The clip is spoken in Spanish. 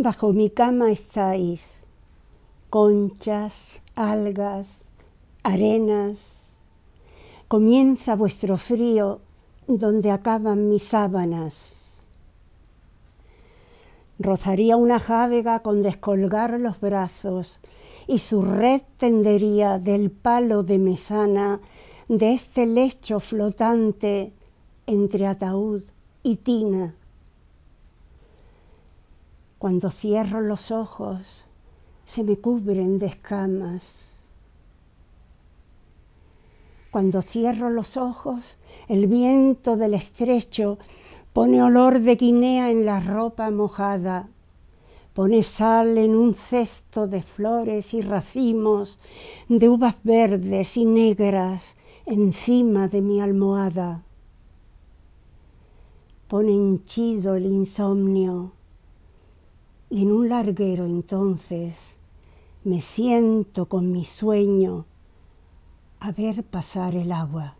Bajo mi cama estáis, conchas, algas, arenas. Comienza vuestro frío donde acaban mis sábanas. Rozaría una jávega con descolgar los brazos y su red tendería del palo de mesana de este lecho flotante entre ataúd y tina. Cuando cierro los ojos, se me cubren de escamas. Cuando cierro los ojos, el viento del estrecho pone olor de guinea en la ropa mojada, pone sal en un cesto de flores y racimos de uvas verdes y negras encima de mi almohada. Pone hinchido el insomnio y en un larguero entonces me siento con mi sueño a ver pasar el agua.